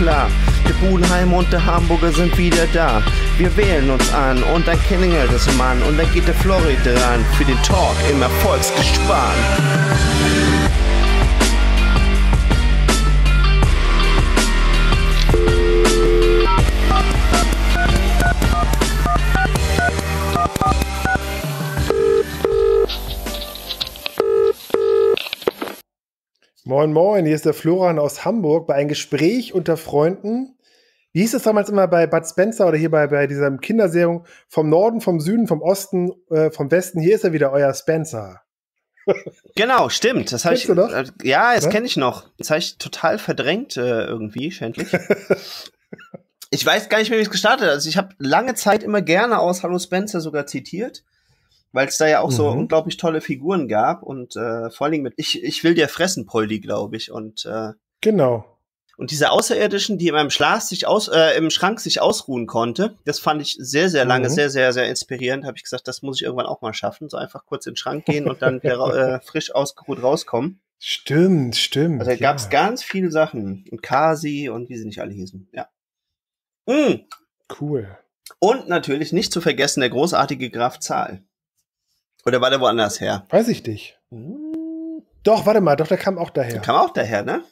klar. Der Budenheim und der Hamburger sind wieder da. Wir wählen uns an und dann klingelt es Mann und dann geht der Florid dran für den Talk im Erfolgsgespann. Moin, moin, hier ist der Florian aus Hamburg bei einem Gespräch unter Freunden. Wie hieß es damals immer bei Bud Spencer oder hier bei, bei dieser Kinderserie? Vom Norden, vom Süden, vom Osten, äh, vom Westen, hier ist er wieder, euer Spencer. Genau, stimmt. Das habe ich. Äh, ja, das ne? kenne ich noch. Das habe ich total verdrängt äh, irgendwie, schändlich. ich weiß gar nicht mehr, wie es gestartet hat. Also ich habe lange Zeit immer gerne aus Hallo Spencer sogar zitiert weil es da ja auch mhm. so unglaublich tolle Figuren gab und äh, vor allen Dingen mit ich ich will dir fressen Poldi glaube ich und äh, genau und diese Außerirdischen, die in meinem Schlaf sich aus äh, im Schrank sich ausruhen konnte, das fand ich sehr sehr lange mhm. sehr sehr sehr inspirierend. Habe ich gesagt, das muss ich irgendwann auch mal schaffen, so einfach kurz in den Schrank gehen und dann wieder, äh, frisch ausgeruht rauskommen. Stimmt, stimmt. Also da ja. gab es ganz viele Sachen und Kasi und wie sie nicht alle hießen. Ja. Mm. Cool. Und natürlich nicht zu vergessen der großartige Graf Zahl. Oder war der woanders her? Weiß ich nicht. Hm. Doch, warte mal, doch, der kam auch daher. Der kam auch daher, ne?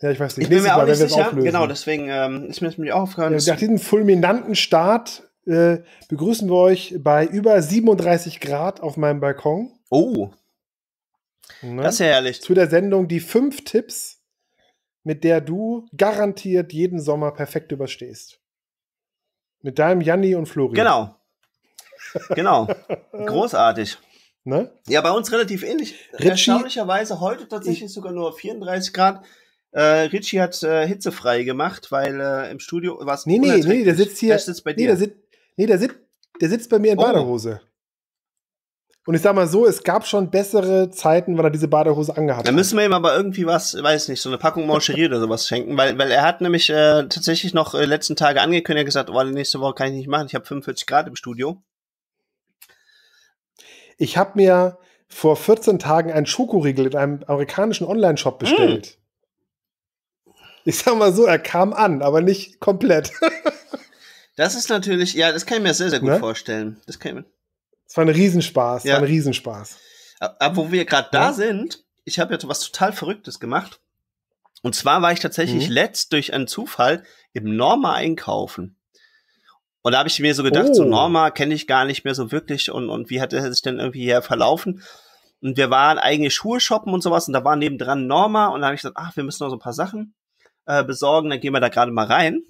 Ja, ich weiß nicht. Ich bin mir auch mal, nicht sicher. Genau, deswegen ähm, ist mir das auch aufgefallen. Ja, nach diesem fulminanten Start äh, begrüßen wir euch bei über 37 Grad auf meinem Balkon. Oh. Ne? Das ist ja herrlich. Zu der Sendung die fünf Tipps, mit der du garantiert jeden Sommer perfekt überstehst. Mit deinem Janni und Florian. Genau. Genau. Großartig. Ne? Ja, bei uns relativ ähnlich. Ritchie, Erstaunlicherweise heute tatsächlich sogar nur 34 Grad. Äh, Ritchie hat äh, hitzefrei gemacht, weil äh, im Studio war es Nee, nee, nee, der sitzt hier. Der sitzt bei dir. Nee, der, sit, nee, der, sit, der sitzt bei mir in oh. Badehose. Und ich sag mal so, es gab schon bessere Zeiten, weil er diese Badehose angehabt hat. Da müssen wir ihm aber irgendwie was, weiß nicht, so eine Packung Mancherie oder sowas schenken, weil, weil er hat nämlich äh, tatsächlich noch äh, letzten Tage angekündigt, er gesagt, oh, nächste Woche kann ich nicht machen, ich habe 45 Grad im Studio. Ich habe mir vor 14 Tagen einen Schokoriegel in einem amerikanischen Online-Shop bestellt. Mm. Ich sag mal so, er kam an, aber nicht komplett. das ist natürlich, ja, das kann ich mir sehr, sehr gut ne? vorstellen. Das kann ich mir. Es war ein Riesenspaß, ja. war ein Riesenspaß. Aber wo wir gerade da ja. sind, ich habe jetzt was total Verrücktes gemacht. Und zwar war ich tatsächlich mhm. letzt durch einen Zufall im Norma einkaufen. Und da habe ich mir so gedacht, oh. so Norma kenne ich gar nicht mehr so wirklich und, und wie hat er sich denn irgendwie hier verlaufen? Und wir waren eigentlich Schuhe shoppen und sowas und da war nebendran Norma und da habe ich gesagt, ach, wir müssen noch so ein paar Sachen äh, besorgen, dann gehen wir da gerade mal rein.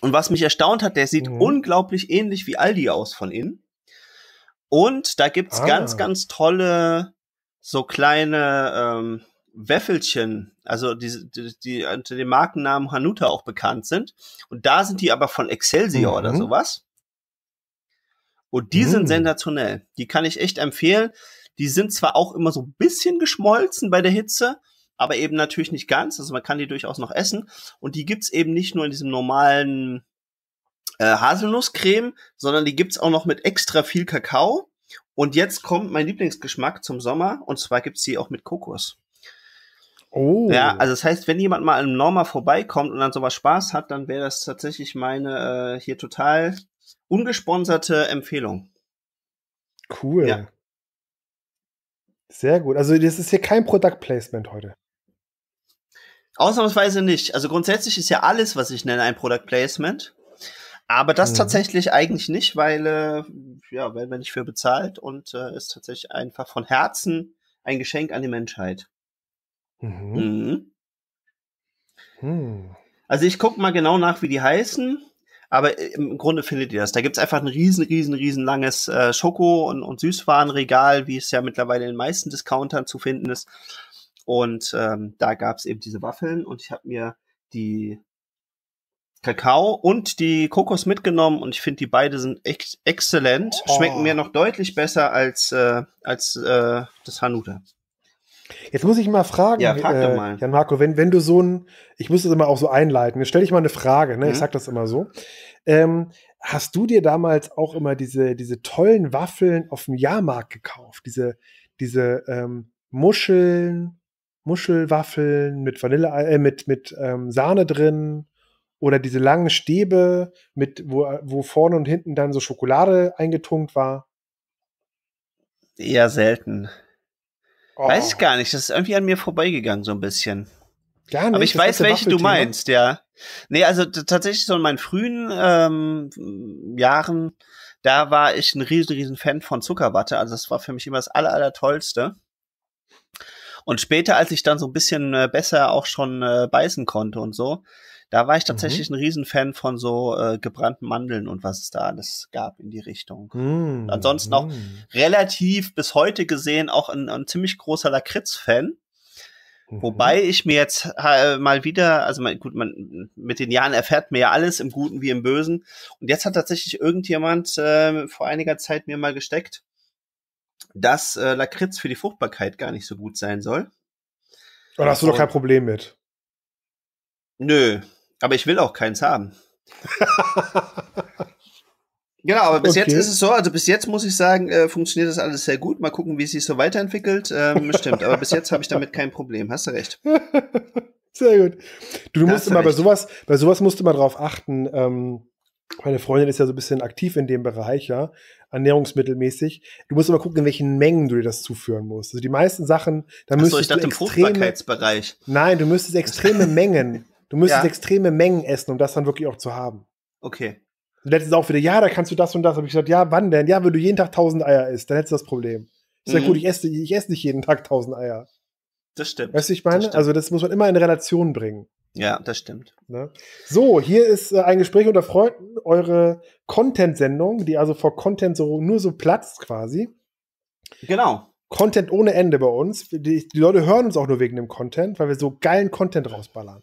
Und was mich erstaunt hat, der sieht mhm. unglaublich ähnlich wie Aldi aus von innen. Und da gibt's ah. ganz, ganz tolle, so kleine, ähm, Wäffelchen, also die, die, die unter dem Markennamen Hanuta auch bekannt sind. Und da sind die aber von Excelsior mhm. oder sowas. Und die mhm. sind sensationell. Die kann ich echt empfehlen. Die sind zwar auch immer so ein bisschen geschmolzen bei der Hitze, aber eben natürlich nicht ganz. Also man kann die durchaus noch essen. Und die gibt es eben nicht nur in diesem normalen äh, Haselnusscreme, sondern die gibt es auch noch mit extra viel Kakao. Und jetzt kommt mein Lieblingsgeschmack zum Sommer. Und zwar gibt es die auch mit Kokos. Oh. Ja, also das heißt, wenn jemand mal im Norma vorbeikommt und dann sowas Spaß hat, dann wäre das tatsächlich meine äh, hier total ungesponserte Empfehlung. Cool. Ja. Sehr gut. Also das ist hier kein Product Placement heute. Ausnahmsweise nicht. Also grundsätzlich ist ja alles, was ich nenne, ein Product Placement. Aber das mhm. tatsächlich eigentlich nicht, weil äh, ja, werden wir nicht für bezahlt und äh, ist tatsächlich einfach von Herzen ein Geschenk an die Menschheit. Mhm. Mhm. Hm. Also ich gucke mal genau nach, wie die heißen. Aber äh, im Grunde findet ihr das. Da gibt es einfach ein riesen, riesen, riesen langes äh, Schoko- und, und Süßwarenregal, wie es ja mittlerweile in den meisten Discountern zu finden ist. Und ähm, da es eben diese Waffeln und ich habe mir die Kakao und die Kokos mitgenommen und ich finde, die beide sind echt exzellent. Oh. Schmecken mir noch deutlich besser als, äh, als äh, das Hanuta. Jetzt muss ich mal fragen, ja, frag äh, mal. Jan Marco, wenn, wenn du so ein, ich muss das immer auch so einleiten, jetzt stelle ich mal eine Frage, ne? Mhm. ich sag das immer so. Ähm, hast du dir damals auch immer diese, diese tollen Waffeln auf dem Jahrmarkt gekauft? Diese, diese ähm, Muscheln, Muschelwaffeln mit Vanille, äh, mit, mit ähm, Sahne drin oder diese langen Stäbe, mit, wo, wo vorne und hinten dann so Schokolade eingetunkt war? Eher selten. Oh. Weiß ich gar nicht. Das ist irgendwie an mir vorbeigegangen, so ein bisschen. Gar nicht. Aber ich weiß, welche du ne? meinst, ja. Nee, also tatsächlich so in meinen frühen ähm, Jahren, da war ich ein riesen, riesen Fan von Zuckerwatte. Also das war für mich immer das aller, aller Tollste. Und später, als ich dann so ein bisschen äh, besser auch schon äh, beißen konnte und so, da war ich mhm. tatsächlich mhm. ein Riesenfan von so äh, gebrannten Mandeln und was es da alles gab in die Richtung. Mhm. Ansonsten auch hm. relativ bis heute gesehen auch ein, ein ziemlich großer Lakritz-Fan. Mhm. Wobei ich mir jetzt äh, mal wieder, also man, gut, man mit den Jahren erfährt man ja alles im Guten wie im Bösen. Und jetzt hat tatsächlich irgendjemand äh, vor einiger Zeit mir mal gesteckt, dass äh, Lakritz für die Fruchtbarkeit gar nicht so gut sein soll. Und hast du doch kein Problem mit? Nö, aber ich will auch keins haben. genau, aber bis okay. jetzt ist es so, also bis jetzt muss ich sagen, äh, funktioniert das alles sehr gut. Mal gucken, wie es sich so weiterentwickelt. Ähm, stimmt, aber bis jetzt habe ich damit kein Problem. Hast du recht. Sehr gut. Du, du musst immer bei sowas, bei sowas musst du immer drauf achten. Ähm, meine Freundin ist ja so ein bisschen aktiv in dem Bereich, ja, ernährungsmittelmäßig. Du musst immer gucken, in welchen Mengen du dir das zuführen musst. Also die meisten Sachen, da müsstest so, ich dachte du extreme, im Fruchtbarkeitsbereich. Nein, du müsstest extreme Mengen Du müsstest ja. extreme Mengen essen, um das dann wirklich auch zu haben. Okay. Letztes letztens auch wieder, ja, da kannst du das und das. Habe ich gesagt, ja, wann denn? Ja, wenn du jeden Tag 1000 Eier isst, dann hättest du das Problem. Ich sage, mhm. gut, ich esse, ich esse nicht jeden Tag 1000 Eier. Das stimmt. Weißt du, ich meine? Das also, das muss man immer in Relation bringen. Ja, das stimmt. Ne? So, hier ist äh, ein Gespräch unter Freunden, eure Content-Sendung, die also vor Content so, nur so platzt quasi. Genau. Content ohne Ende bei uns. Die, die Leute hören uns auch nur wegen dem Content, weil wir so geilen Content rausballern.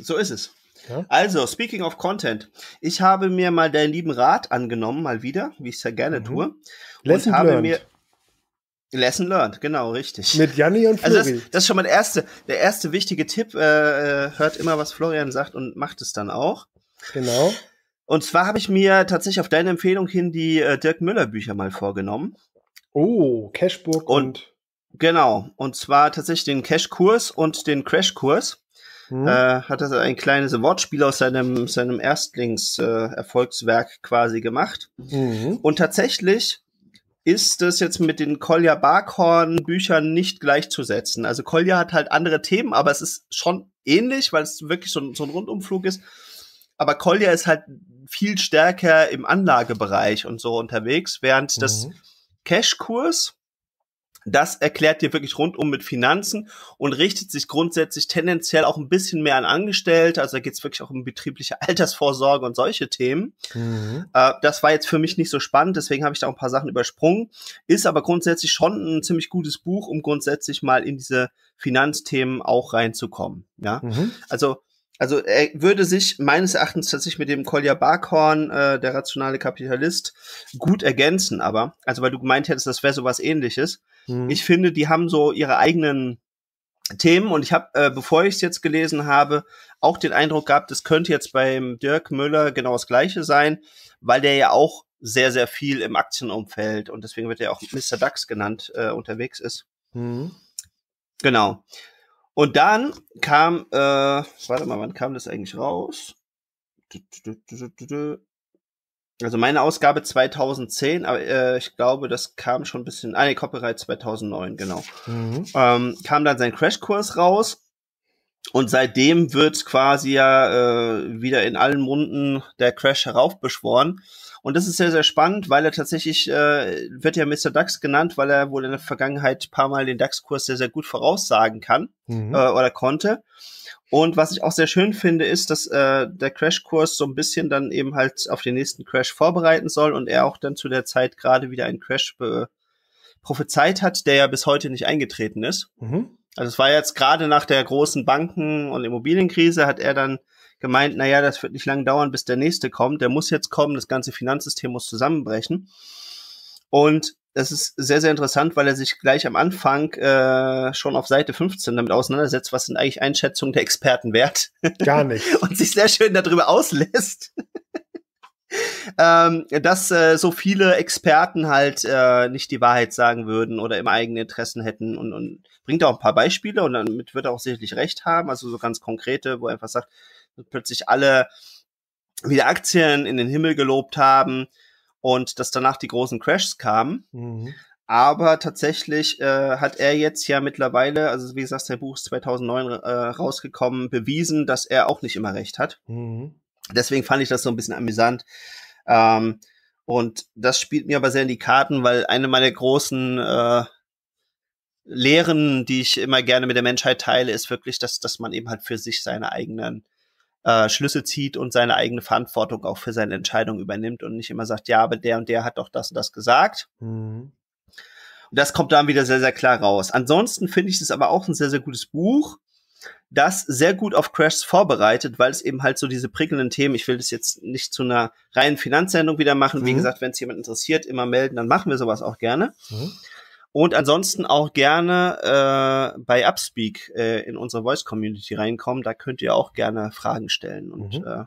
So ist es. Ja? Also, speaking of Content, ich habe mir mal deinen lieben Rat angenommen, mal wieder, wie ich es ja gerne mhm. tue. Lesson und habe learned. mir Lesson learned, genau, richtig. Mit Janni und Florian. Also das, das, ist schon mein erster, der erste wichtige Tipp. Äh, äh, hört immer, was Florian sagt und macht es dann auch. Genau. Und zwar habe ich mir tatsächlich auf deine Empfehlung hin die äh, Dirk Müller Bücher mal vorgenommen. Oh, Cashburg und, und Genau. Und zwar tatsächlich den Cash-Kurs und den Crash-Kurs. Mhm. Äh, hat er ein kleines Wortspiel aus seinem, seinem erstlings äh, quasi gemacht. Mhm. Und tatsächlich ist das jetzt mit den Kolja Barkhorn Büchern nicht gleichzusetzen. Also Kolja hat halt andere Themen, aber es ist schon ähnlich, weil es wirklich so, ein, so ein Rundumflug ist. Aber Kolja ist halt viel stärker im Anlagebereich und so unterwegs, während mhm. das Cash-Kurs, das erklärt dir wirklich rundum mit Finanzen und richtet sich grundsätzlich tendenziell auch ein bisschen mehr an Angestellte. Also da geht es wirklich auch um betriebliche Altersvorsorge und solche Themen. Mhm. Äh, das war jetzt für mich nicht so spannend, deswegen habe ich da auch ein paar Sachen übersprungen. Ist aber grundsätzlich schon ein ziemlich gutes Buch, um grundsätzlich mal in diese Finanzthemen auch reinzukommen. Ja, mhm. also also er würde sich meines Erachtens tatsächlich mit dem Kolja Barkhorn, äh, der rationale Kapitalist, gut ergänzen, aber, also weil du gemeint hättest, das wäre so was ähnliches. Hm. Ich finde, die haben so ihre eigenen Themen und ich habe, äh, bevor ich es jetzt gelesen habe, auch den Eindruck gehabt, es könnte jetzt beim Dirk Müller genau das gleiche sein, weil der ja auch sehr, sehr viel im Aktienumfeld und deswegen wird er auch Mr. DAX genannt, äh, unterwegs ist. Hm. Genau. Und dann kam, äh, warte mal, wann kam das eigentlich raus? Also meine Ausgabe 2010, aber äh, ich glaube, das kam schon ein bisschen, ah nee, Copyright 2009, genau. Mhm. Ähm, kam dann sein Crashkurs raus und seitdem wird quasi ja äh, wieder in allen Munden der Crash heraufbeschworen. Und das ist sehr, sehr spannend, weil er tatsächlich, äh, wird ja Mr. DAX genannt, weil er wohl in der Vergangenheit paar Mal den DAX-Kurs sehr, sehr gut voraussagen kann mhm. äh, oder konnte. Und was ich auch sehr schön finde, ist, dass äh, der Crash-Kurs so ein bisschen dann eben halt auf den nächsten Crash vorbereiten soll und er auch dann zu der Zeit gerade wieder einen Crash prophezeit hat, der ja bis heute nicht eingetreten ist. Mhm. Also es war jetzt gerade nach der großen Banken- und Immobilienkrise, hat er dann gemeint, naja, das wird nicht lange dauern, bis der nächste kommt. Der muss jetzt kommen, das ganze Finanzsystem muss zusammenbrechen. Und das ist sehr, sehr interessant, weil er sich gleich am Anfang äh, schon auf Seite 15 damit auseinandersetzt, was sind eigentlich Einschätzungen der Experten wert. Gar nicht. Und sich sehr schön darüber auslässt. ähm, dass äh, so viele Experten halt äh, nicht die Wahrheit sagen würden oder im eigenen Interessen hätten und, und bringt auch ein paar Beispiele und damit wird er auch sicherlich recht haben, also so ganz konkrete, wo er einfach sagt, plötzlich alle wieder Aktien in den Himmel gelobt haben und dass danach die großen Crashs kamen. Mhm. Aber tatsächlich äh, hat er jetzt ja mittlerweile, also wie gesagt, sein Buch ist 2009 äh, rausgekommen, bewiesen, dass er auch nicht immer recht hat. Mhm. Deswegen fand ich das so ein bisschen amüsant. Ähm, und das spielt mir aber sehr in die Karten, weil eine meiner großen äh, Lehren, die ich immer gerne mit der Menschheit teile, ist wirklich, dass, dass man eben halt für sich seine eigenen äh, Schlüsse zieht und seine eigene Verantwortung auch für seine Entscheidung übernimmt und nicht immer sagt, ja, aber der und der hat doch das und das gesagt. Mhm. Und das kommt dann wieder sehr, sehr klar raus. Ansonsten finde ich es aber auch ein sehr, sehr gutes Buch das sehr gut auf Crashs vorbereitet, weil es eben halt so diese prickelnden Themen, ich will das jetzt nicht zu einer reinen Finanzsendung wieder machen, mhm. wie gesagt, wenn es jemand interessiert, immer melden, dann machen wir sowas auch gerne. Mhm. Und ansonsten auch gerne äh, bei Upspeak äh, in unsere Voice Community reinkommen. Da könnt ihr auch gerne Fragen stellen. Und mhm. äh,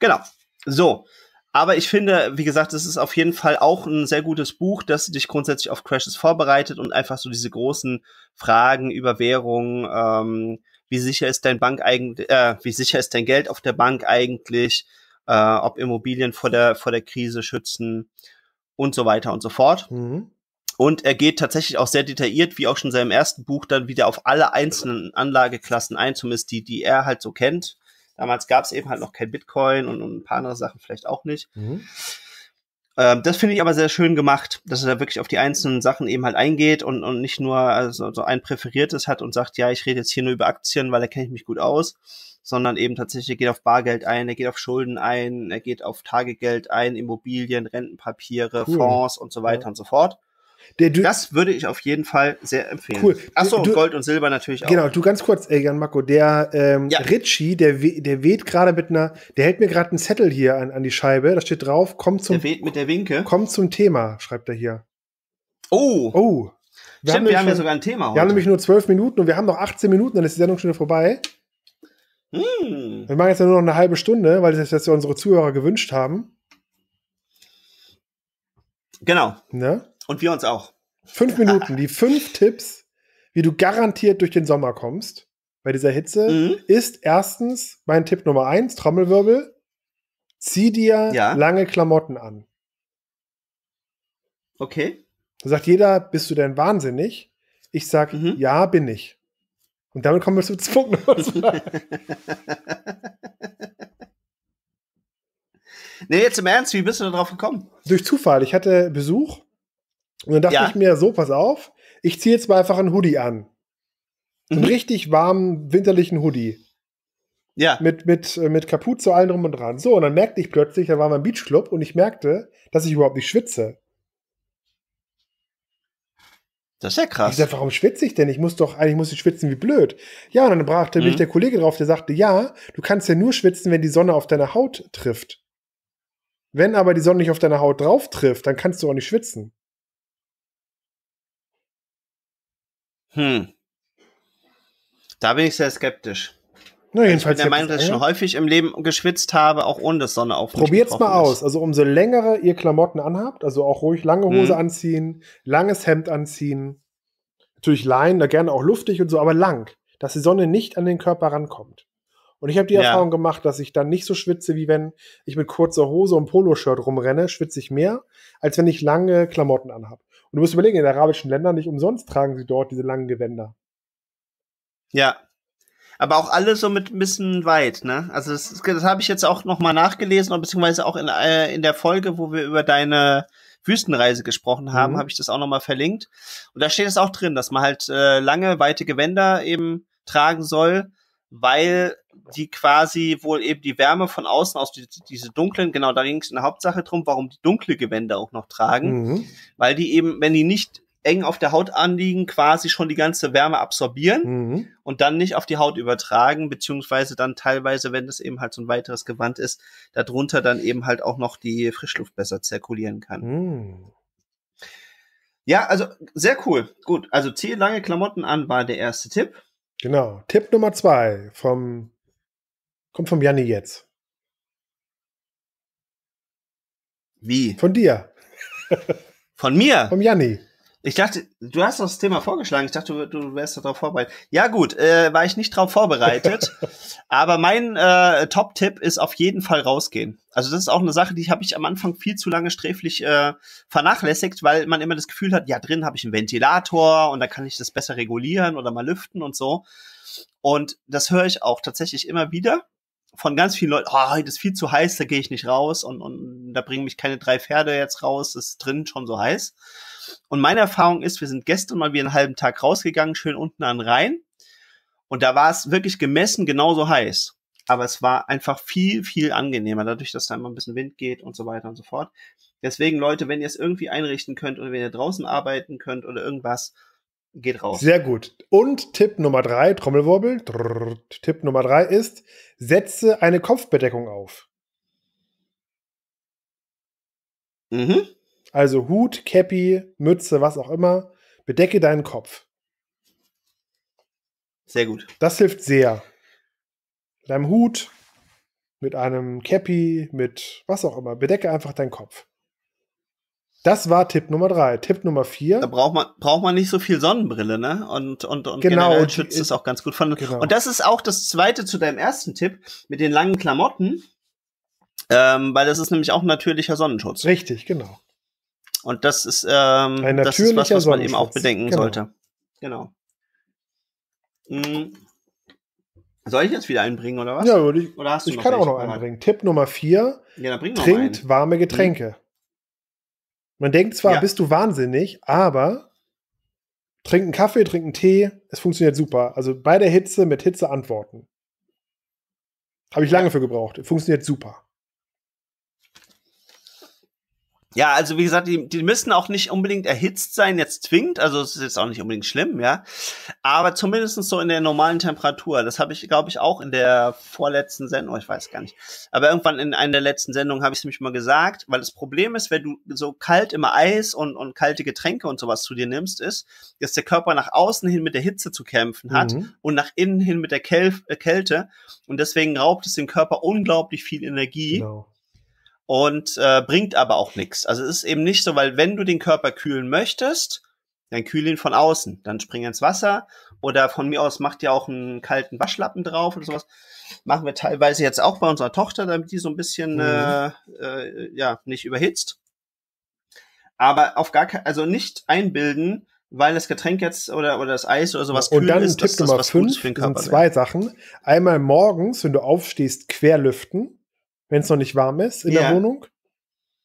genau. So. Aber ich finde, wie gesagt, es ist auf jeden Fall auch ein sehr gutes Buch, das dich grundsätzlich auf Crashes vorbereitet und einfach so diese großen Fragen über Währung, ähm, wie sicher ist dein Bank eigentlich, äh, wie sicher ist dein Geld auf der Bank eigentlich, äh, ob Immobilien vor der vor der Krise schützen und so weiter und so fort. Mhm. Und er geht tatsächlich auch sehr detailliert, wie auch schon seinem ersten Buch, dann wieder auf alle einzelnen Anlageklassen ein, zumindest die, die er halt so kennt. Damals gab es eben halt noch kein Bitcoin und, und, ein paar andere Sachen vielleicht auch nicht. Mhm. Ähm, das finde ich aber sehr schön gemacht, dass er da wirklich auf die einzelnen Sachen eben halt eingeht und, und nicht nur also, so ein präferiertes hat und sagt, ja, ich rede jetzt hier nur über Aktien, weil da kenne ich mich gut aus, sondern eben tatsächlich geht auf Bargeld ein, er geht auf Schulden ein, er geht auf Tagegeld ein, Immobilien, Rentenpapiere, cool. Fonds und so weiter ja. und so fort. Der, du, das würde ich auf jeden Fall sehr empfehlen. Cool. Achso, du, Gold und Silber natürlich auch. Genau, du ganz kurz, äh, Jan Marco, der ähm, ja. Ritchie, der, der weht gerade mit einer, der hält mir gerade einen Zettel hier an, an die Scheibe, da steht drauf, kommt zum. Der weht mit der Winke. Kommt zum Thema, schreibt er hier. Oh. Oh. Wir Stimmt, haben wir haben ja sogar ein Thema heute. Wir haben nämlich nur zwölf Minuten und wir haben noch 18 Minuten, dann ist die Sendung schon wieder vorbei. Hm. Wir machen jetzt nur noch eine halbe Stunde, weil das jetzt unsere Zuhörer gewünscht haben. Genau. Ne? Und wir uns auch. Fünf Minuten, die fünf Tipps, wie du garantiert durch den Sommer kommst bei dieser Hitze, mhm. ist erstens mein Tipp Nummer eins, Trommelwirbel, zieh dir ja. lange Klamotten an. Okay. Da sagt jeder, bist du denn wahnsinnig? Ich sage, mhm. ja, bin ich. Und damit kommen wir zu Punkt Nee, jetzt im Ernst, wie bist du drauf gekommen? Durch Zufall. Ich hatte Besuch und dann dachte ja. ich mir, so, pass auf, ich ziehe jetzt mal einfach einen Hoodie an. Mhm. Einen richtig warmen, winterlichen Hoodie. Ja. Mit, mit, äh, mit Kapuze, allen drum und dran. So, und dann merkte ich plötzlich, da war mein Beachclub und ich merkte, dass ich überhaupt nicht schwitze. Das ist ja krass. Ich sag, warum schwitze ich denn? Ich muss doch, eigentlich muss ich schwitzen wie blöd. Ja, und dann brachte mhm. mich der Kollege drauf, der sagte, ja, du kannst ja nur schwitzen, wenn die Sonne auf deine Haut trifft. Wenn aber die Sonne nicht auf deine Haut drauf trifft, dann kannst du auch nicht schwitzen. Hm. Da bin ich sehr skeptisch. Na, also ich bin der Meinung, dass ich schon häufig im Leben geschwitzt habe, auch ohne dass Sonne auf es mal aus. Also umso längere ihr Klamotten anhabt, also auch ruhig lange hm. Hose hm. anziehen, langes Hemd anziehen, natürlich Leinen, da gerne auch luftig und so, aber lang, dass die Sonne nicht an den Körper rankommt. Und ich habe die ja. Erfahrung gemacht, dass ich dann nicht so schwitze, wie wenn ich mit kurzer Hose und Poloshirt rumrenne, schwitze ich mehr, als wenn ich lange Klamotten anhabe. Und du musst überlegen, in arabischen Ländern nicht umsonst tragen sie dort diese langen Gewänder. Ja. Aber auch alle so mit ein bisschen weit, ne? Also das, das habe ich jetzt auch nochmal nachgelesen, beziehungsweise auch in, äh, in der Folge, wo wir über deine Wüstenreise gesprochen haben, mhm. habe ich das auch nochmal verlinkt. Und da steht es auch drin, dass man halt äh, lange, weite Gewänder eben tragen soll, weil die quasi wohl eben die Wärme von außen aus, die, diese dunklen, genau, da ging es in der Hauptsache drum, warum die dunkle Gewänder auch noch tragen, mhm. weil die eben, wenn die nicht eng auf der Haut anliegen, quasi schon die ganze Wärme absorbieren mhm. und dann nicht auf die Haut übertragen, beziehungsweise dann teilweise, wenn das eben halt so ein weiteres Gewand ist, darunter dann eben halt auch noch die Frischluft besser zirkulieren kann. Mhm. Ja, also sehr cool. Gut, also zieh lange Klamotten an war der erste Tipp. Genau. Tipp Nummer zwei vom Kommt vom Janni jetzt. Wie? Von dir. Von mir? Vom Janni. Ich dachte, du hast das Thema vorgeschlagen. Ich dachte, du, wärst darauf vorbereitet. Ja gut, äh, war ich nicht darauf vorbereitet. aber mein äh, Top-Tipp ist auf jeden Fall rausgehen. Also das ist auch eine Sache, die habe ich am Anfang viel zu lange sträflich äh, vernachlässigt, weil man immer das Gefühl hat, ja drin habe ich einen Ventilator und da kann ich das besser regulieren oder mal lüften und so. Und das höre ich auch tatsächlich immer wieder von ganz vielen Leuten, oh, das ist viel zu heiß, da gehe ich nicht raus und, und da bringen mich keine drei Pferde jetzt raus, ist drin schon so heiß. Und meine Erfahrung ist, wir sind gestern mal wie einen halben Tag rausgegangen, schön unten an Rhein. Und da war es wirklich gemessen genauso heiß. Aber es war einfach viel, viel angenehmer, dadurch, dass da immer ein bisschen Wind geht und so weiter und so fort. Deswegen, Leute, wenn ihr es irgendwie einrichten könnt oder wenn ihr draußen arbeiten könnt oder irgendwas, geht raus. Sehr gut. Und Tipp Nummer drei, Trommelwirbel. Drrr, Tipp Nummer drei ist, setze eine Kopfbedeckung auf. Mhm. Also Hut, Käppi, Mütze, was auch immer. Bedecke deinen Kopf. Sehr gut. Das hilft sehr. Mit einem Hut, mit einem Käppi, mit was auch immer. Bedecke einfach deinen Kopf. Das war Tipp Nummer drei. Tipp Nummer vier. Da braucht man, braucht man nicht so viel Sonnenbrille, ne? Und, und, und genau, generell schützt es auch ganz gut von. Genau. Und das ist auch das zweite zu deinem ersten Tipp mit den langen Klamotten. Ähm, weil das ist nämlich auch ein natürlicher Sonnenschutz. Richtig, genau. Und das ist, ähm, Ein das ist was, was man eben auch bedenken genau. sollte. Genau. Mhm. Soll ich jetzt wieder einbringen oder was? Ja, würde ich. Oder hast du ich noch kann auch noch einbringen. Tipp Nummer vier. Ja, dann bring noch Trinkt einen. warme Getränke. Mhm. Man denkt zwar, ja. bist du wahnsinnig, aber trinken Kaffee, trinken Tee, es funktioniert super. Also bei der Hitze mit Hitze antworten. Habe ich lange für gebraucht. Funktioniert super. Ja, also wie gesagt, die, die müssen auch nicht unbedingt erhitzt sein, jetzt zwingend, also es ist jetzt auch nicht unbedingt schlimm, ja. Aber zumindestens so in der normalen Temperatur. Das habe ich, glaube ich, auch in der vorletzten Sendung, ich weiß gar nicht. Aber irgendwann in einer der letzten Sendungen habe ich es nämlich mal gesagt, weil das Problem ist, wenn du so kalt immer Eis und, und kalte Getränke und sowas zu dir nimmst, ist, dass der Körper nach außen hin mit der Hitze zu kämpfen hat mhm. und nach innen hin mit der Käl äh, Kälte. Und deswegen raubt es dem Körper unglaublich viel Energie. Genau und äh, bringt aber auch nichts. Also es ist eben nicht so, weil wenn du den Körper kühlen möchtest, dann kühl ihn von außen, dann spring ins Wasser oder von mir aus macht ihr auch einen kalten Waschlappen drauf oder sowas. Machen wir teilweise jetzt auch bei unserer Tochter, damit die so ein bisschen mhm. äh, äh, ja nicht überhitzt. Aber auf gar keinen, also nicht einbilden, weil das Getränk jetzt oder, oder das Eis oder sowas Und dann ist, Tipp Nummer 5 sind zwei Sachen. Einmal morgens, wenn du aufstehst, querlüften wenn es noch nicht warm ist in ja. der Wohnung.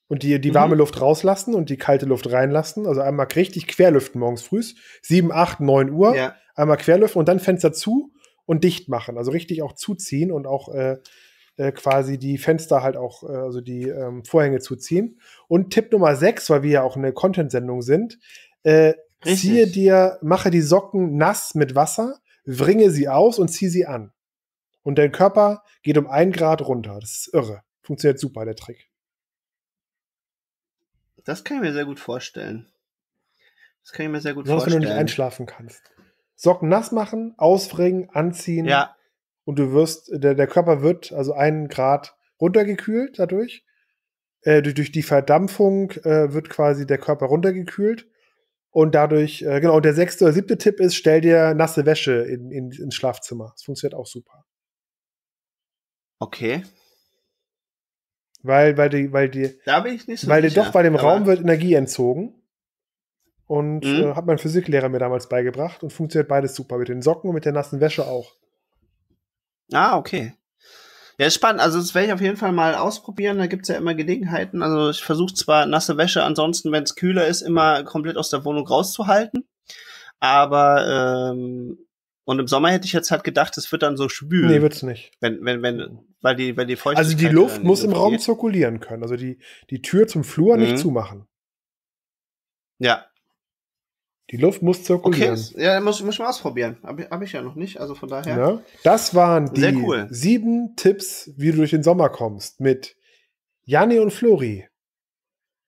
Und die, die warme mhm. Luft rauslassen und die kalte Luft reinlassen. Also einmal richtig querlüften morgens früh. 7, 8, 9 Uhr. Ja. Einmal querlüften und dann Fenster zu und dicht machen. Also richtig auch zuziehen und auch äh, äh, quasi die Fenster halt auch, äh, also die ähm, Vorhänge zuziehen. Und Tipp Nummer 6, weil wir ja auch eine Content-Sendung sind, äh, ziehe dir, mache die Socken nass mit Wasser, wringe sie aus und ziehe sie an. Und dein Körper geht um ein Grad runter. Das ist irre. Funktioniert super, der Trick. Das kann ich mir sehr gut vorstellen. Das kann ich mir sehr gut Sonst, vorstellen. wenn du nicht einschlafen kannst. Socken nass machen, ausfringen, anziehen. Ja. Und du wirst, der, der Körper wird also einen Grad runtergekühlt dadurch. Äh, durch, durch die Verdampfung äh, wird quasi der Körper runtergekühlt. Und dadurch, äh, genau, und der sechste oder siebte Tipp ist, stell dir nasse Wäsche in, in, ins Schlafzimmer. Das funktioniert auch super. Okay. Weil, weil die, weil die. Da bin ich nicht so Weil sicher, doch bei dem Raum wird Energie entzogen. Und mhm. äh, hat mein Physiklehrer mir damals beigebracht und funktioniert beides super. Mit den Socken und mit der nassen Wäsche auch. Ah, okay. Ja, ist spannend. Also, das werde ich auf jeden Fall mal ausprobieren. Da gibt es ja immer Gelegenheiten. Also, ich versuche zwar nasse Wäsche, ansonsten, wenn es kühler ist, immer komplett aus der Wohnung rauszuhalten. Aber ähm, und im Sommer hätte ich jetzt halt gedacht, es wird dann so schwül. Nee, wird's nicht. Wenn, wenn, wenn, weil die, weil die Feuchtigkeit. Also die Luft muss im Raum zirkulieren können. Also die, die Tür zum Flur mhm. nicht zumachen. Ja. Die Luft muss zirkulieren. Okay, ja, muss, muss ich mal ausprobieren. Habe hab ich ja noch nicht, also von daher. Ja. Ne? Das waren die cool. sieben Tipps, wie du durch den Sommer kommst mit Janne und Flori.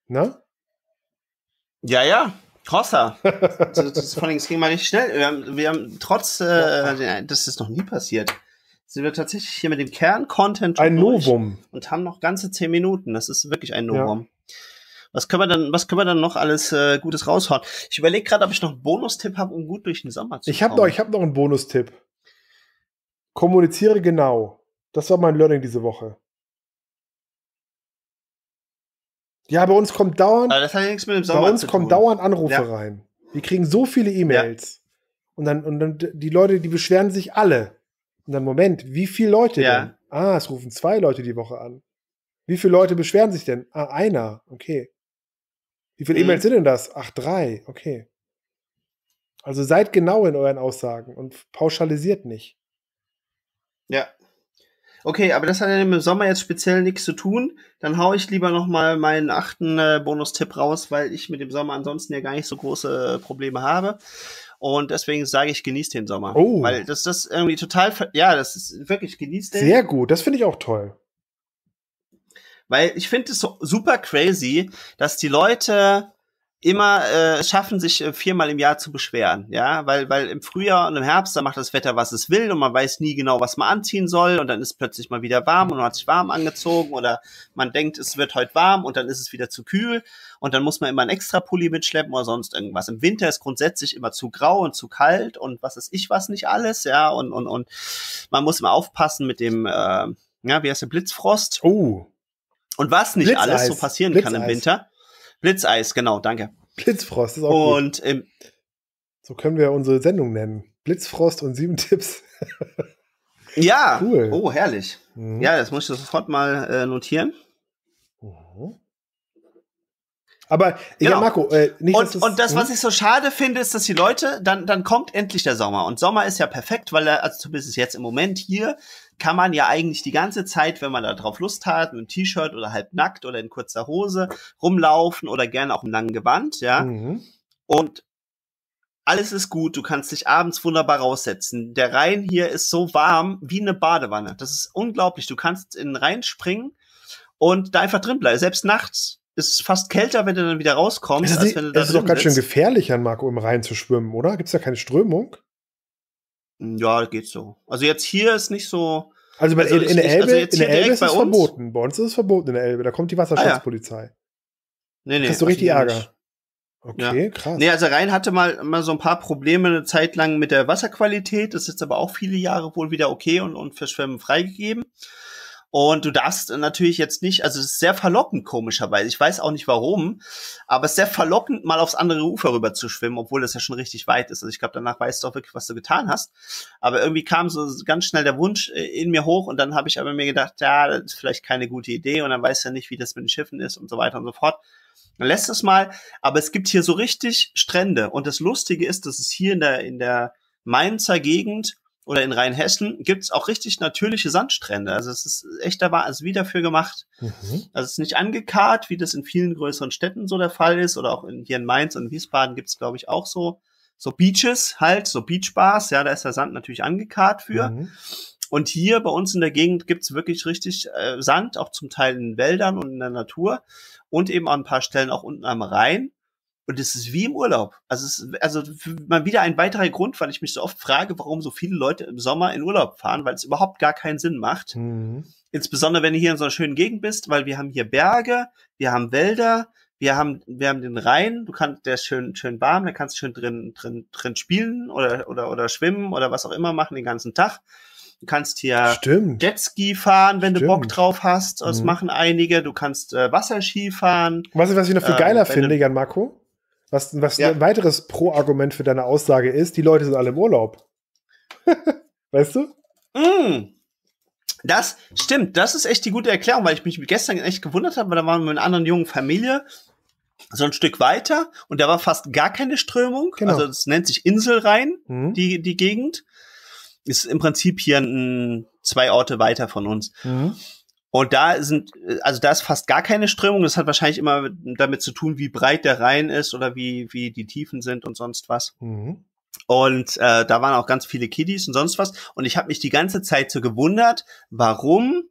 Na? Ne? Ja, ja. Crosser. das, das, vor ging mal nicht schnell. Wir haben, wir haben trotz, äh, das ist noch nie passiert, sind wir tatsächlich hier mit dem Kern-Content Ein Novum. Und haben noch ganze zehn Minuten. Das ist wirklich ein Novum. Ja. Was können wir dann, was können wir dann noch alles äh, Gutes raushauen? Ich überlege gerade, ob ich noch einen Bonustipp habe, um gut durch den Sommer zu ich hab kommen. Noch, ich habe noch einen Bonustipp. Kommuniziere genau. Das war mein Learning diese Woche. Ja, bei uns kommt dauernd. Aber das hat ja nichts mit dem Sommer Bei uns kommen dauernd Anrufe ja. rein. Wir kriegen so viele E-Mails. Ja. Und dann, und dann die Leute, die beschweren sich alle. Und dann, Moment, wie viele Leute ja. denn? Ah, es rufen zwei Leute die Woche an. Wie viele Leute beschweren sich denn? Ah, einer. Okay. Wie viele mhm. E-Mails sind denn das? Ach, drei. Okay. Also seid genau in euren Aussagen und pauschalisiert nicht. Ja okay, aber das hat ja im Sommer jetzt speziell nichts zu tun. Dann hau ich lieber nochmal meinen achten äh, Bonustipp raus, weil ich mit dem Sommer ansonsten ja gar nicht so große äh, Probleme habe. Und deswegen sage ich, genießt den Sommer. Oh. Weil das, das irgendwie total, ja, das ist wirklich genießt den. Sehr gut, das finde ich auch toll. Weil ich finde es so super crazy, dass die Leute immer äh, schaffen, sich äh, viermal im Jahr zu beschweren, ja, weil weil im Frühjahr und im Herbst da macht das Wetter, was es will und man weiß nie genau, was man anziehen soll und dann ist plötzlich mal wieder warm und man hat sich warm angezogen oder man denkt, es wird heute warm und dann ist es wieder zu kühl und dann muss man immer einen extra Pulli mitschleppen oder sonst irgendwas. Im Winter ist grundsätzlich immer zu grau und zu kalt und was ist ich was nicht alles, ja, und und und man muss immer aufpassen mit dem äh, ja, wie heißt der Blitzfrost? Oh. Und was nicht Blitzeis. alles so passieren Blitzeis. kann im Winter. Blitzeis, genau, danke. Blitzfrost ist auch Und gut. Im ähm, so können wir unsere Sendung nennen. Blitzfrost und sieben Tipps. ja. Cool. Oh, herrlich. Mhm. Ja, das muss ich sofort mal äh, notieren. Aber genau. ja, Marco, äh, nicht, und, das, und das, was hm? ich so schade finde, ist, dass die Leute, dann, dann kommt endlich der Sommer. Und Sommer ist ja perfekt, weil er, also zumindest jetzt im Moment hier, kann man ja eigentlich die ganze Zeit, wenn man da drauf Lust hat, mit einem T-Shirt oder halb nackt oder in kurzer Hose rumlaufen oder gerne auch im langen Gewand, ja. Mhm. Und alles ist gut, du kannst dich abends wunderbar raussetzen. Der Rhein hier ist so warm wie eine Badewanne. Das ist unglaublich. Du kannst in den Rhein springen und da einfach drin bleiben, selbst nachts ist fast kälter, wenn du dann wieder rauskommst, als wenn du da Das ist doch ganz sitzt. schön gefährlich, an Marco im Rhein zu schwimmen, oder? Gibt es da keine Strömung? Hm, ja, geht so. Also jetzt hier ist nicht so. Also, bei, also in, in, der Elbe, also in der Elbe ist es verboten. Bei uns ist es verboten in der Elbe. Da kommt die Wasserschutzpolizei. Ah, ja. Nee, nee. Hast du also richtig Ärger? Okay, ja. krass. Nee, also Rhein hatte mal, mal so ein paar Probleme eine Zeit lang mit der Wasserqualität, Das ist jetzt aber auch viele Jahre wohl wieder okay und, und für Schwimmen freigegeben. Und du darfst natürlich jetzt nicht, also es ist sehr verlockend komischerweise. Ich weiß auch nicht warum, aber es ist sehr verlockend, mal aufs andere Ufer rüber zu schwimmen, obwohl das ja schon richtig weit ist. Also ich glaube, danach weißt du auch wirklich, was du getan hast. Aber irgendwie kam so ganz schnell der Wunsch äh, in mir hoch und dann habe ich aber mir gedacht, ja, das ist vielleicht keine gute Idee und dann weißt du ja nicht, wie das mit den Schiffen ist und so weiter und so fort. Dann lässt es mal, aber es gibt hier so richtig Strände. Und das Lustige ist, dass es hier in der, in der Mainzer Gegend oder in Rheinhessen gibt's auch richtig natürliche Sandstrände. Also es ist echt da war es wie dafür gemacht. Mhm. Also es ist nicht angekarrt, wie das in vielen größeren Städten so der Fall ist oder auch in, hier in Mainz und Wiesbaden gibt's glaube ich auch so so Beaches halt, so Beachbars, ja, da ist der Sand natürlich angekarrt für. Mhm. Und hier bei uns in der Gegend gibt's wirklich richtig äh, Sand, auch zum Teil in Wäldern und in der Natur und eben an ein paar Stellen auch unten am Rhein. Und es ist wie im Urlaub. Also, es ist, also mal wieder ein weiterer Grund, weil ich mich so oft frage, warum so viele Leute im Sommer in Urlaub fahren, weil es überhaupt gar keinen Sinn macht. Mhm. Insbesondere, wenn du hier in so einer schönen Gegend bist, weil wir haben hier Berge, wir haben Wälder, wir haben, wir haben den Rhein, du kannst, der ist schön, schön warm, da kannst du schön drin, drin, drin spielen oder, oder, oder schwimmen oder was auch immer machen den ganzen Tag. Du kannst hier Stimmt. Jetski fahren, wenn Stimmt. du Bock drauf hast. Das mhm. machen einige. Du kannst äh, Wasserski fahren. Was, was ich noch viel ähm, geiler ähm, finde, Jan Marco? Was, was ja. ein weiteres Pro-Argument für deine Aussage ist, die Leute sind alle im Urlaub. weißt du? Mm. Das stimmt, das ist echt die gute Erklärung, weil ich mich gestern echt gewundert habe, weil da waren wir mit einer anderen jungen Familie so ein Stück weiter und da war fast gar keine Strömung. Genau. Also das nennt sich Inselrhein, mhm. die, die Gegend. Ist im Prinzip hier ein, zwei Orte weiter von uns. Mhm. Und da sind, äh, also da ist fast gar keine Strömung. Das hat wahrscheinlich immer damit zu tun, wie breit der Rhein ist oder wie, wie die Tiefen sind und sonst was. Mhm. Und äh, da waren auch ganz viele Kiddies und sonst was. Und ich habe mich die ganze Zeit so gewundert, warum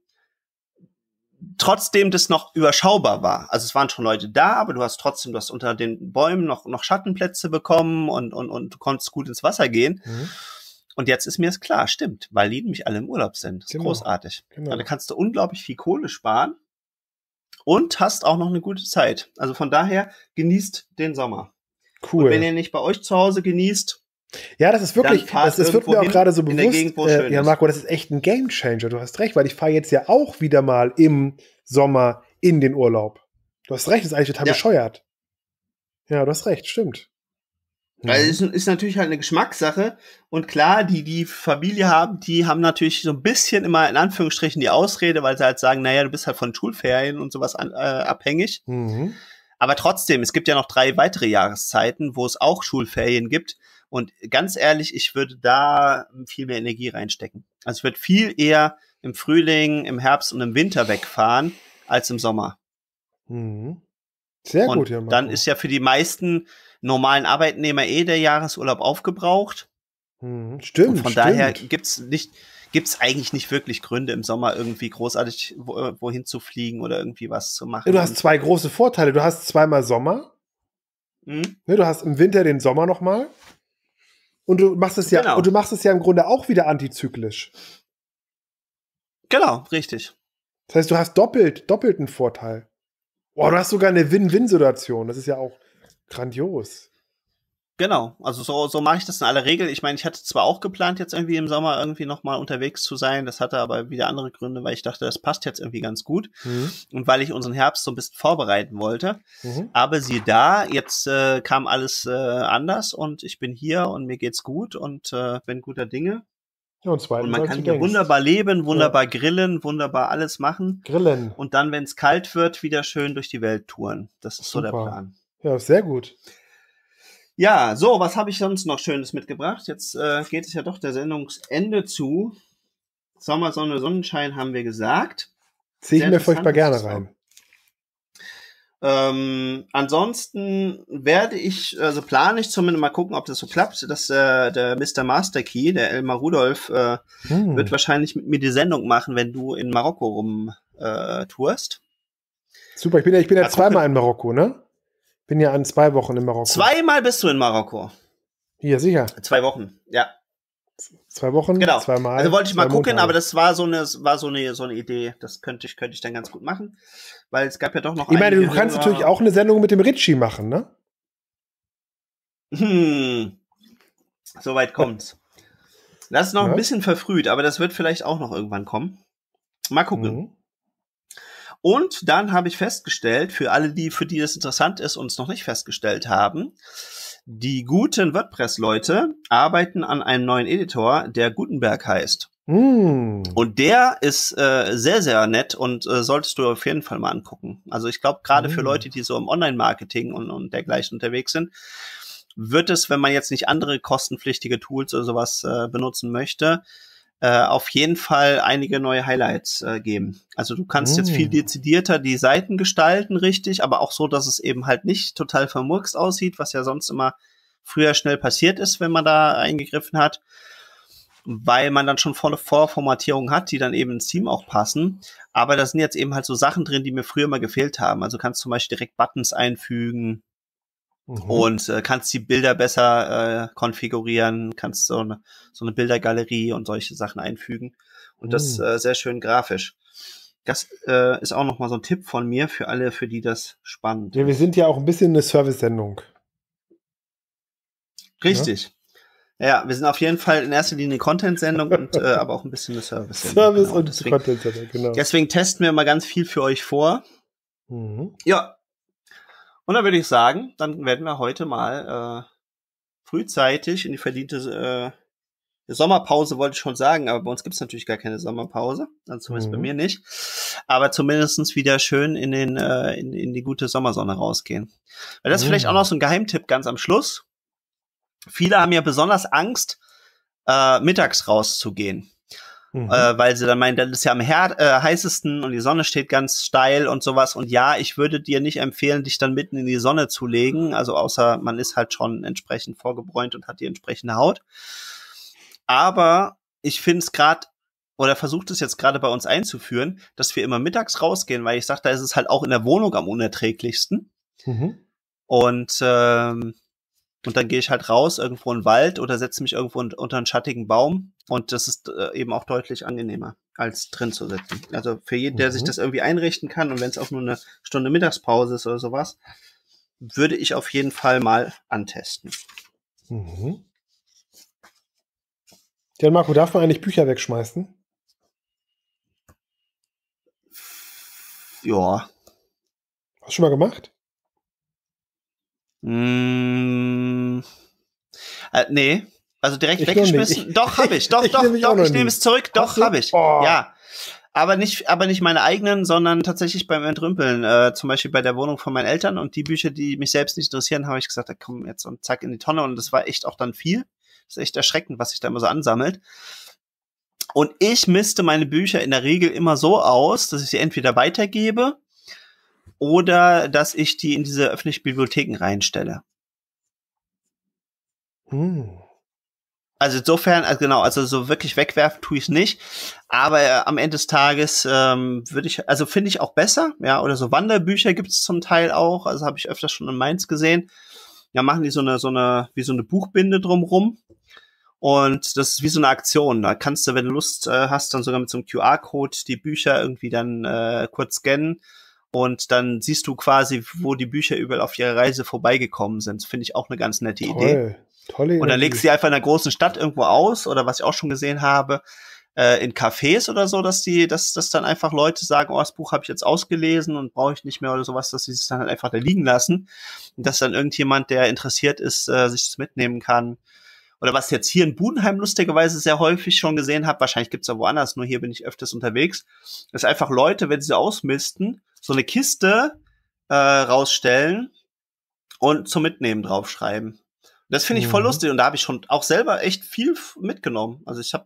trotzdem das noch überschaubar war. Also es waren schon Leute da, aber du hast trotzdem das unter den Bäumen noch, noch Schattenplätze bekommen und, und, und du konntest gut ins Wasser gehen. Mhm. Und jetzt ist mir es klar, stimmt, weil die nämlich alle im Urlaub sind. Genau. großartig. Genau. Da also kannst du unglaublich viel Kohle sparen und hast auch noch eine gute Zeit. Also von daher genießt den Sommer. Cool. Und wenn ihr nicht bei euch zu Hause genießt, ja, das ist wirklich, das, das wird mir auch gerade so bewusst. Gegend, äh, ja, Marco, das ist echt ein Gamechanger. Du hast recht, weil ich fahre jetzt ja auch wieder mal im Sommer in den Urlaub. Du hast recht, das ist eigentlich total ja. bescheuert. Ja, du hast recht, stimmt. Weil also mhm. es ist, ist natürlich halt eine Geschmackssache. Und klar, die, die Familie haben, die haben natürlich so ein bisschen immer in Anführungsstrichen die Ausrede, weil sie halt sagen, naja, du bist halt von Schulferien und sowas an, äh, abhängig. Mhm. Aber trotzdem, es gibt ja noch drei weitere Jahreszeiten, wo es auch Schulferien gibt. Und ganz ehrlich, ich würde da viel mehr Energie reinstecken. Also ich würde viel eher im Frühling, im Herbst und im Winter wegfahren als im Sommer. Mhm. Sehr und gut, ja. Dann ist ja für die meisten normalen Arbeitnehmer eh der Jahresurlaub aufgebraucht. Mhm, stimmt. Und von stimmt. daher gibt's nicht, gibt's eigentlich nicht wirklich Gründe, im Sommer irgendwie großartig äh, wohin zu fliegen oder irgendwie was zu machen. Du hast zwei große Vorteile. Du hast zweimal Sommer. Mhm. Du hast im Winter den Sommer nochmal. Und du machst es ja, genau. und du machst es ja im Grunde auch wieder antizyklisch. Genau, richtig. Das heißt, du hast doppelt, doppelten Vorteil. Boah, du hast sogar eine Win-Win-Situation. Das ist ja auch Grandios. Genau, also so, so mache ich das in aller Regel. Ich meine, ich hatte zwar auch geplant, jetzt irgendwie im Sommer irgendwie nochmal unterwegs zu sein, das hatte aber wieder andere Gründe, weil ich dachte, das passt jetzt irgendwie ganz gut mhm. und weil ich unseren Herbst so ein bisschen vorbereiten wollte. Mhm. Aber siehe da, jetzt äh, kam alles äh, anders und ich bin hier und mir geht's gut und äh, bin guter Dinge. Ja, und, und man kann hier wunderbar leben, wunderbar ja. grillen, wunderbar alles machen. Grillen. Und dann, wenn es kalt wird, wieder schön durch die Welt touren. Das ist Super. so der Plan. Ja, sehr gut. Ja, so, was habe ich sonst noch Schönes mitgebracht? Jetzt äh, geht es ja doch der Sendungsende zu. Sommer, Sonne, Sonnenschein haben wir gesagt. Ziehe ich mir furchtbar gerne rein. Ähm, ansonsten werde ich, also plane ich zumindest mal gucken, ob das so klappt, dass äh, der Mr. Master Key, der Elmar Rudolf, äh, hm. wird wahrscheinlich mit mir die Sendung machen, wenn du in Marokko rumtourst. Äh, Super, ich bin ja, ich bin ja zweimal in Marokko, ne? Bin ja an zwei Wochen in Marokko. Zweimal bist du in Marokko. Ja, sicher. Zwei Wochen, ja. Zwei Wochen, genau. zweimal. Also wollte ich mal gucken, Monate. aber das war so eine, war so eine, so eine Idee. Das könnte ich, könnte ich dann ganz gut machen. Weil es gab ja doch noch. Ich meine, du kannst natürlich auch eine Sendung mit dem Ritchie machen, ne? Hm. Soweit kommt's. Das ist noch ja. ein bisschen verfrüht, aber das wird vielleicht auch noch irgendwann kommen. Mal gucken. Mhm. Und dann habe ich festgestellt, für alle, die, für die es interessant ist und es noch nicht festgestellt haben, die guten WordPress-Leute arbeiten an einem neuen Editor, der Gutenberg heißt. Mm. Und der ist äh, sehr, sehr nett und äh, solltest du auf jeden Fall mal angucken. Also ich glaube, gerade mm. für hm. Leute, die so im Online-Marketing und, und dergleichen unterwegs sind, wird es, wenn man jetzt nicht andere kostenpflichtige Tools oder sowas äh, benutzen möchte, äh, auf jeden Fall einige neue Highlights äh, geben. Also du kannst mm. jetzt viel oh. dezidierter die Seiten gestalten, richtig, aber auch so, dass es eben halt nicht total vermurkst aussieht, was ja sonst immer früher schnell passiert ist, wenn man da eingegriffen hat, weil man dann schon volle Vorformatierung hat, die dann eben ins Team auch passen. Aber da sind jetzt eben halt so Sachen drin, die mir früher mal gefehlt haben. Also kannst zum Beispiel direkt Buttons einfügen, mhm. und äh, kannst die Bilder besser äh, konfigurieren, kannst so eine, so eine Bildergalerie und solche Sachen einfügen. Und das mhm. äh, sehr schön grafisch. Das äh, ist auch nochmal so ein Tipp von mir für alle, für die das spannend ja, Wir sind ja auch ein bisschen eine Service-Sendung. Richtig. Ja? Ne? ja? wir sind auf jeden Fall in erster Linie eine Content-Sendung und äh, aber auch ein bisschen eine Service-Sendung. Service, -Sendung, Service genau. und Content-Sendung, genau. Deswegen testen wir mal ganz viel für euch vor. Mhm. Ja, und dann würde ich sagen, dann werden wir heute mal äh, frühzeitig in die verdiente äh, Sommerpause, wollte ich schon sagen, aber bei uns gibt es natürlich gar keine Sommerpause. dann also zumindest mhm. bei mir nicht. Aber zumindestens wieder schön in, den, äh, in, in die gute Sommersonne rausgehen. Weil das mhm. vielleicht auch noch mhm. so ein Geheimtipp ganz am Schluss. Viele haben ja besonders Angst, äh, mittags rauszugehen. Mhm. Äh, weil sie dann meinen, das ist ja am Her äh, heißesten und die Sonne steht ganz steil und sowas. Und ja, ich würde dir nicht empfehlen, dich dann mitten in die Sonne zu legen. Also außer man ist halt schon entsprechend vorgebräunt und hat die entsprechende Haut. Aber ich finde es gerade oder versucht es jetzt gerade bei uns einzuführen, dass wir immer mittags rausgehen, weil ich sage, da ist es halt auch in der Wohnung am unerträglichsten. Mhm. Und ähm, und dann gehe ich halt raus irgendwo in den Wald oder setze mich irgendwo unter einen schattigen Baum. Und das ist äh, eben auch deutlich angenehmer, als drin zu sitzen. Also für jeden, der mhm. sich das irgendwie einrichten kann und wenn es auch nur eine Stunde Mittagspause ist oder sowas, würde ich auf jeden Fall mal antesten. Mhm. Dann Marco, darf man eigentlich Bücher wegschmeißen? Ja. Hast du schon mal gemacht? Mmh. Äh, nee, also direkt ich weggeschmissen. Doch, habe ich. Doch, ich, doch, ich doch. Ich nehme es zurück. Doch, habe ich. Oh. Ja. Aber nicht, aber nicht meine eigenen, sondern tatsächlich beim Entrümpeln. Äh, zum Beispiel bei der Wohnung von meinen Eltern und die Bücher, die mich selbst nicht interessieren, habe ich gesagt, da komm jetzt und zack in die Tonne. Und das war echt auch dann viel. Das ist echt erschreckend, was sich da immer so ansammelt. Und ich misste meine Bücher in der Regel immer so aus, dass ich sie entweder weitergebe oder dass ich die in diese öffentlichen Bibliotheken reinstelle. Hm. Also insofern, also genau, also so wirklich wegwerfen tue ich es nicht. Aber äh, am Ende des Tages ähm, würde ich, also finde ich auch besser, ja, oder so Wanderbücher gibt es zum Teil auch, also habe ich öfters schon in Mainz gesehen. Ja, machen die so eine, so eine, wie so eine Buchbinde drumrum. Und das ist wie so eine Aktion. Da kannst du, wenn du Lust äh, hast, dann sogar mit so einem QR-Code die Bücher irgendwie dann äh, kurz scannen und dann siehst du quasi, wo mhm. die Bücher überall auf ihrer Reise vorbeigekommen sind. Finde ich auch eine ganz nette Toll. Idee. Tolle Idee. Und dann legst du sie einfach in einer großen Stadt irgendwo aus oder was ich auch schon gesehen habe, äh, in Cafés oder so, dass die, dass, dass dann einfach Leute sagen, oh, das Buch habe ich jetzt ausgelesen und brauche ich nicht mehr oder sowas, dass sie es dann halt einfach da liegen lassen. Und dass dann irgendjemand, der interessiert ist, äh, sich das mitnehmen kann. Oder was jetzt hier in Budenheim lustigerweise sehr häufig schon gesehen habe, wahrscheinlich gibt's da woanders, nur hier bin ich öfters unterwegs, dass einfach Leute, wenn sie ausmisten, so eine Kiste äh, rausstellen und zum Mitnehmen draufschreiben. Das finde ich voll mhm. lustig und da habe ich schon auch selber echt viel mitgenommen. Also ich habe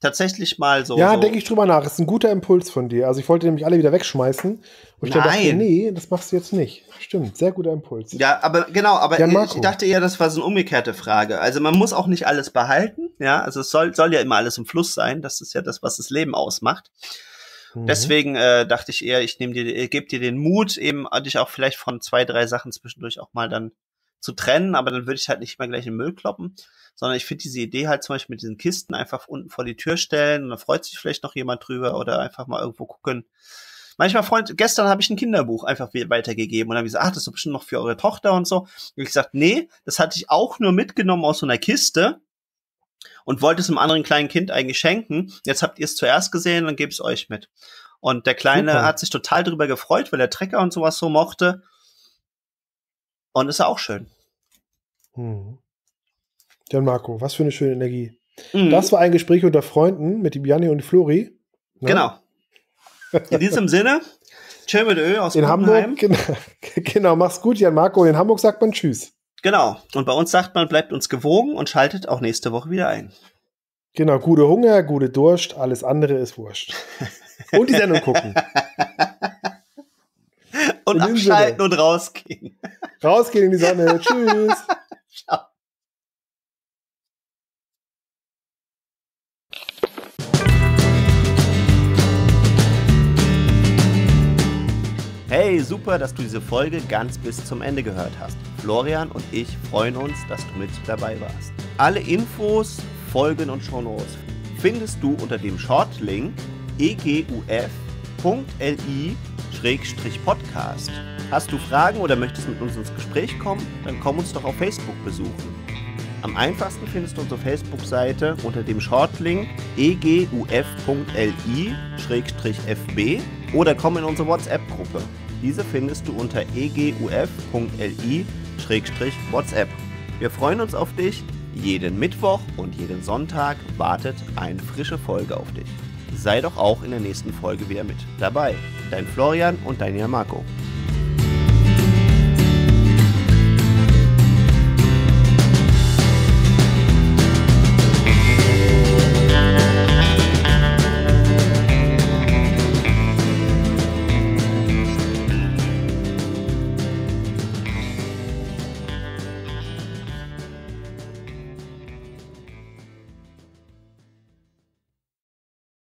tatsächlich mal so. Ja, so denke ich drüber nach. Ist ein guter Impuls von dir. Also ich wollte nämlich alle wieder wegschmeißen. Und ich Nein. dachte, nee, das machst du jetzt nicht. Stimmt, sehr guter Impuls. Ja, aber genau, aber ich dachte eher, das war so eine umgekehrte Frage. Also man muss auch nicht alles behalten, ja. Also es soll, soll ja immer alles im Fluss sein. Das ist ja das, was das Leben ausmacht. Mhm. Deswegen äh, dachte ich eher, ich nehme dir, äh, gebe dir den Mut, eben äh, dich auch vielleicht von zwei, drei Sachen zwischendurch auch mal dann zu trennen, aber dann würde ich halt nicht mehr gleich in den Müll kloppen, sondern ich finde diese Idee halt zum Beispiel mit diesen Kisten einfach unten vor die Tür stellen und dann freut sich vielleicht noch jemand drüber oder einfach mal irgendwo gucken. Manchmal, Freund, gestern habe ich ein Kinderbuch einfach weitergegeben und dann habe ich gesagt, ach, das ist bestimmt noch für eure Tochter und so. Und ich gesagt, nee, das hatte ich auch nur mitgenommen aus so einer Kiste und wollte es einem anderen kleinen Kind eigentlich schenken. Jetzt habt ihr es zuerst gesehen und gebt es euch mit. Und der Kleine Super. hat sich total darüber gefreut, weil er Trecker und sowas so mochte. Und ist auch schön. Hm. Dann Marco, was für eine schöne Energie. Mhm. Das war ein Gespräch unter Freunden mit dem Ibiani und Flori. Ne? Genau. In diesem Sinne, tschö mit Ö aus In Hamburg, genau, genau, mach's gut, Jan Marco. In Hamburg sagt man Tschüss. Genau. Und bei uns sagt man, bleibt uns gewogen und schaltet auch nächste Woche wieder ein. Genau, gute Hunger, gute Durst, alles andere ist Wurscht. Und die Sendung gucken. und abschalten Sinne. und rausgehen. Rausgehen in die Sonne. Tschüss. Hey, super, dass du diese Folge ganz bis zum Ende gehört hast. Florian und ich freuen uns, dass du mit dabei warst. Alle Infos, Folgen und Shownotes findest du unter dem Shortlink eguf.li-podcast. Hast du Fragen oder möchtest mit uns ins Gespräch kommen, dann komm uns doch auf Facebook besuchen. Am einfachsten findest du unsere Facebook-Seite unter dem Shortlink eguf.li-fb oder komm in unsere WhatsApp-Gruppe. Diese findest du unter eguf.li-whatsapp. Wir freuen uns auf dich. Jeden Mittwoch und jeden Sonntag wartet eine frische Folge auf dich. Sei doch auch in der nächsten Folge wieder mit dabei. Dein Florian und dein Jan Marco.